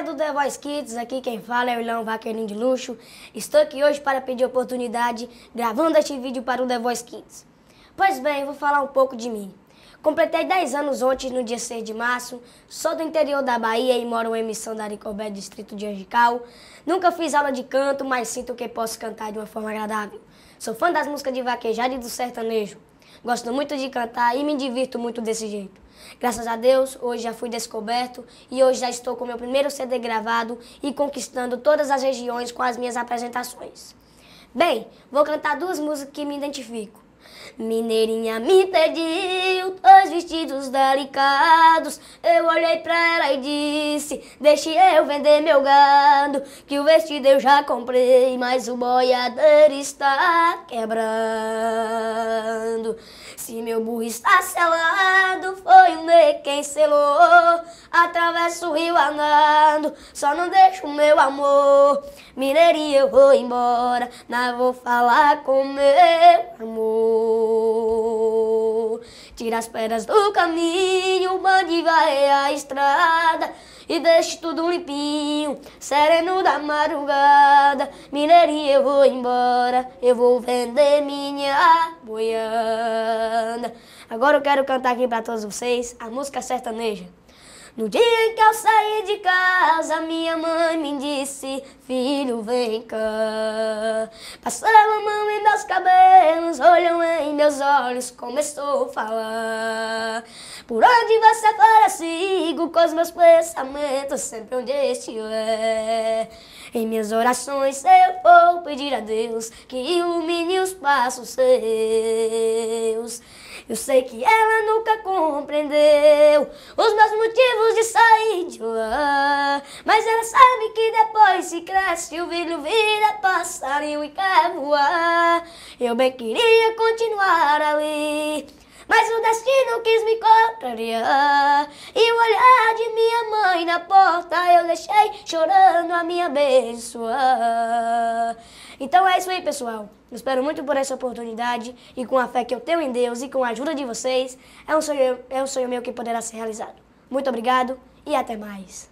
galera do The Voice Kids, aqui quem fala é o Ilão Vaqueirinho de Luxo. Estou aqui hoje para pedir oportunidade gravando este vídeo para o The Voice Kids. Pois bem, vou falar um pouco de mim. Completei 10 anos ontem, no dia 6 de março. Sou do interior da Bahia e moro em Missão da Aricobé, distrito de Angical. Nunca fiz aula de canto, mas sinto que posso cantar de uma forma agradável. Sou fã das músicas de vaquejada e do sertanejo. Gosto muito de cantar e me divirto muito desse jeito. Graças a Deus, hoje já fui descoberto e hoje já estou com meu primeiro CD gravado e conquistando todas as regiões com as minhas apresentações. Bem, vou cantar duas músicas que me identifico. Mineirinha me pediu dois vestidos delicados. Eu olhei pra ela e disse: Deixe eu vender meu gado, que o vestido eu já comprei, mas o boiadeiro está quebrando. Se meu burro está selado, foi o Ney quem selou atravesso o rio andando. Só não deixo meu amor, mineirinho eu vou embora. Não vou falar com meu amor. Tira as pedras do caminho, mande vai a estrada. E deixe tudo limpinho, sereno da madrugada. Mineirinho eu vou embora, eu vou vender minha boiada. Agora eu quero cantar aqui para todos vocês a música sertaneja. No dia em que eu saí de casa, minha mãe me disse: Filho, vem cá. Passava a mão em meus cabelos, olhou em meus olhos, começou a falar. Por onde você for, eu sigo com os meus pensamentos, sempre onde estiver. É. Em minhas orações, eu vou pedir a Deus que ilumine os passos seus. Eu sei que ela nunca compreendeu os meus motivos de sair de lá. Mas ela sabe que depois se cresce, o vilho vira passarinho e quer voar. Eu bem queria continuar ali, mas o destino quis me contrariar. E o olhar na porta, eu deixei chorando a minha abençoar. Então é isso aí, pessoal. Eu espero muito por essa oportunidade e com a fé que eu tenho em Deus e com a ajuda de vocês, é um sonho, é um sonho meu que poderá ser realizado. Muito obrigado e até mais.